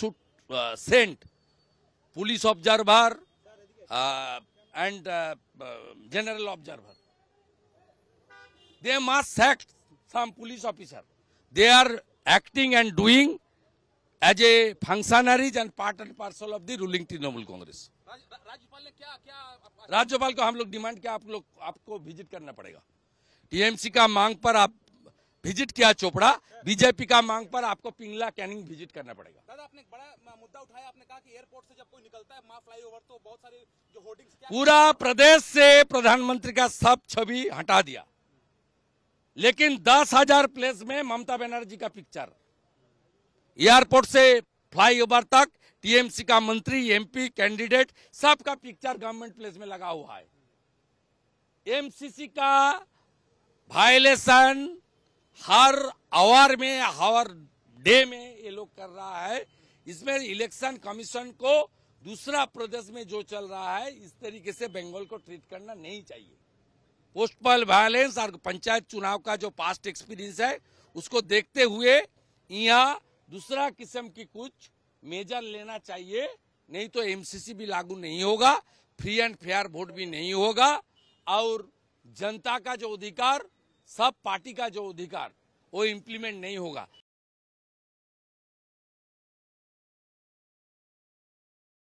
should uh, send police observer uh, and uh, general observer. They must sack some police officer. They are acting and doing as a functionaries and part and parcel of the ruling Trinamool Congress. rajyapal ne kya kya rajyapal ko hum log demand kiya aap log aapko visit karna padega tmc ka mang par aap visit किया Chopra BJP का मांग पर आपको Pingala Canning visit करना पड़ेगा दादा आपने बड़ा मुद्दा उठाया आपने कहा कि एयरपोर्ट से जब कोई निकलता है फ्लाई ओवर तो बहुत सारे जो होर्डिंग्स पूरा प्रदेश से प्रधानमंत्री का सब छवि हटा दिया लेकिन दस हजार प्लेस में ममता बनर्जी का पिक्चर एयरपोर्ट से फ्लाईओवर तक टीएमसी का मंत्री एमपी कैंडिडेट सबका पिक्चर गवर्नमेंट प्लेस में लगा हुआ है एमसीसी का वायलेशन हर आवर में हर डे में ये लोग कर रहा है इसमें इलेक्शन कमीशन को दूसरा प्रदेश में जो चल रहा है इस तरीके से बंगाल को ट्रीट करना नहीं चाहिए पोस्टल वायलेंस और पंचायत चुनाव का जो पास्ट एक्सपीरियंस है उसको देखते हुए यहाँ दूसरा किस्म की कुछ मेजर लेना चाहिए नहीं तो एमसीसी भी लागू नहीं होगा फ्री एंड फेयर वोट भी नहीं होगा और जनता का जो अधिकार सब पार्टी का जो अधिकार वो इम्प्लीमेंट नहीं होगा